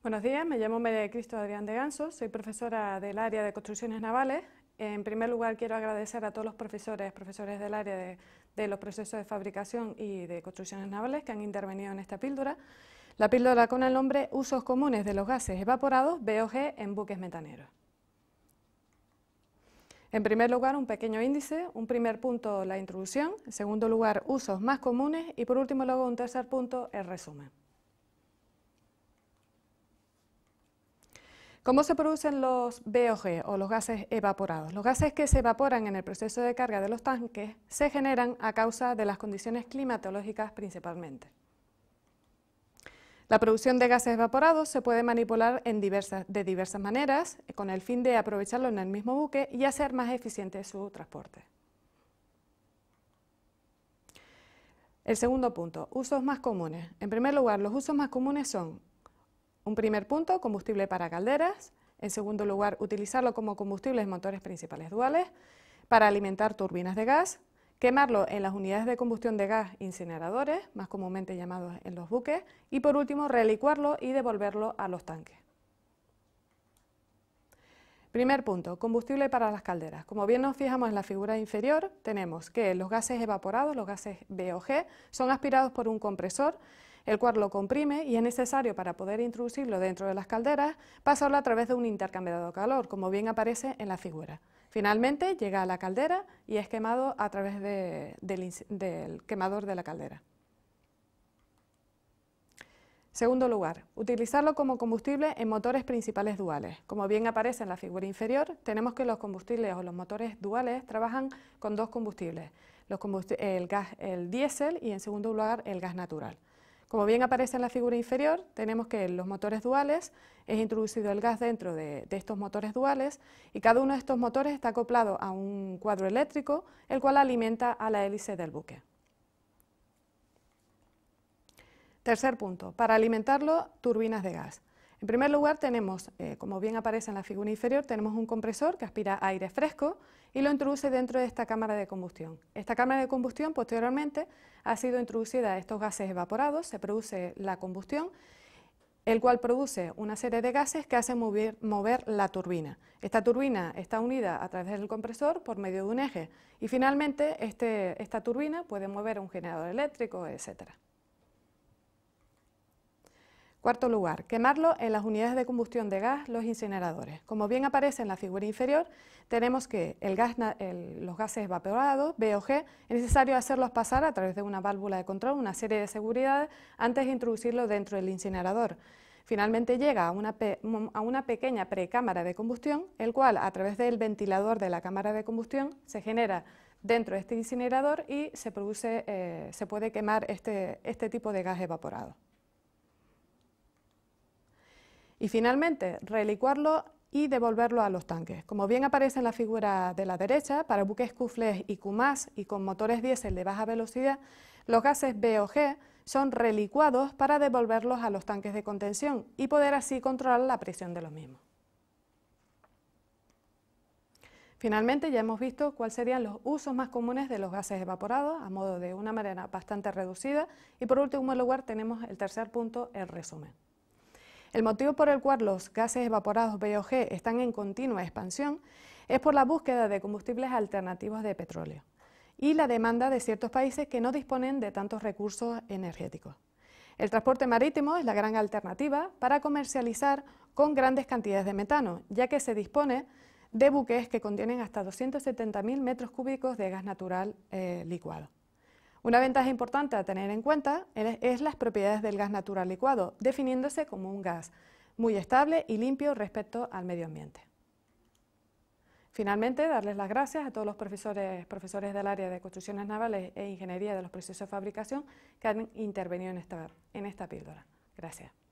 Buenos días, me llamo María de Cristo Adrián de Ganso, soy profesora del área de construcciones navales. En primer lugar, quiero agradecer a todos los profesores, profesores del área de, de los procesos de fabricación y de construcciones navales que han intervenido en esta píldora. La píldora con el nombre Usos comunes de los gases evaporados BOG en buques metaneros. En primer lugar, un pequeño índice, un primer punto, la introducción, en segundo lugar, usos más comunes y por último, luego un tercer punto, el resumen. ¿Cómo se producen los BOG o los gases evaporados? Los gases que se evaporan en el proceso de carga de los tanques se generan a causa de las condiciones climatológicas principalmente. La producción de gases evaporados se puede manipular de diversas maneras con el fin de aprovecharlo en el mismo buque y hacer más eficiente su transporte. El segundo punto, usos más comunes. En primer lugar, los usos más comunes son un primer punto, combustible para calderas. En segundo lugar, utilizarlo como combustible en motores principales duales para alimentar turbinas de gas, quemarlo en las unidades de combustión de gas incineradores, más comúnmente llamados en los buques, y por último relicuarlo y devolverlo a los tanques. Primer punto, combustible para las calderas. Como bien nos fijamos en la figura inferior, tenemos que los gases evaporados, los gases BOG, son aspirados por un compresor el cual lo comprime y es necesario para poder introducirlo dentro de las calderas pasarlo a través de un intercambiador de calor, como bien aparece en la figura. Finalmente llega a la caldera y es quemado a través del, quemador de la caldera. Segundo lugar, utilizarlo como combustible en motores principales duales. Como bien aparece en la figura inferior, tenemos que los combustibles o los motores duales trabajan con dos combustibles, el, gas, el diésel y en segundo lugar el gas natural. Como bien aparece en la figura inferior, tenemos que en los motores duales es introducido el gas dentro de, de, estos motores duales y cada uno de estos motores está acoplado a un cuadro eléctrico, el cual alimenta a la hélice del buque. Tercer punto, para alimentarlo, turbinas de gas. En primer lugar, tenemos, eh, como bien aparece en la figura inferior, tenemos un compresor que aspira aire fresco y lo introduce dentro de esta cámara de combustión. Esta cámara de combustión posteriormente ha sido introducida a estos gases evaporados, se produce la combustión, el cual produce una serie de gases que hacen mover, la turbina. Esta turbina está unida a través del compresor por medio de un eje y finalmente este, esta turbina puede mover un generador eléctrico, etcétera. Cuarto lugar, quemarlo en las unidades de combustión de gas, los incineradores. Como bien aparece en la figura inferior, tenemos que los gases evaporados, BOG, es necesario hacerlos pasar a través de una válvula de control, una serie de seguridades, antes de introducirlo dentro del incinerador. Finalmente llega a una, a una pequeña precámara de combustión, el cual a través del ventilador de la cámara de combustión se genera dentro de este incinerador y se, produce, eh, se puede quemar este, este tipo de gas evaporado. Y finalmente, relicuarlo y devolverlo a los tanques. Como bien aparece en la figura de la derecha, para buques Cufles y Cumas y con motores diésel de baja velocidad, los gases BOG son relicuados para devolverlos a los tanques de contención y poder así controlar la presión de los mismos. Finalmente, ya hemos visto cuáles serían los usos más comunes de los gases evaporados, a modo de una manera bastante reducida, y por último lugar tenemos el tercer punto, el resumen. El motivo por el cual los gases evaporados BOG están en continua expansión es por la búsqueda de combustibles alternativos de petróleo y la demanda de ciertos países que no disponen de tantos recursos energéticos. El transporte marítimo es la gran alternativa para comercializar con grandes cantidades de metano, ya que se dispone de buques que contienen hasta 270.000 metros cúbicos de gas natural eh, licuado. Una ventaja importante a tener en cuenta es las propiedades del gas natural licuado, definiéndose como un gas muy estable y limpio respecto al medio ambiente. Finalmente, darles las gracias a todos los profesores, profesores del área de construcciones navales e ingeniería de los procesos de fabricación que han intervenido en esta, en esta píldora. Gracias.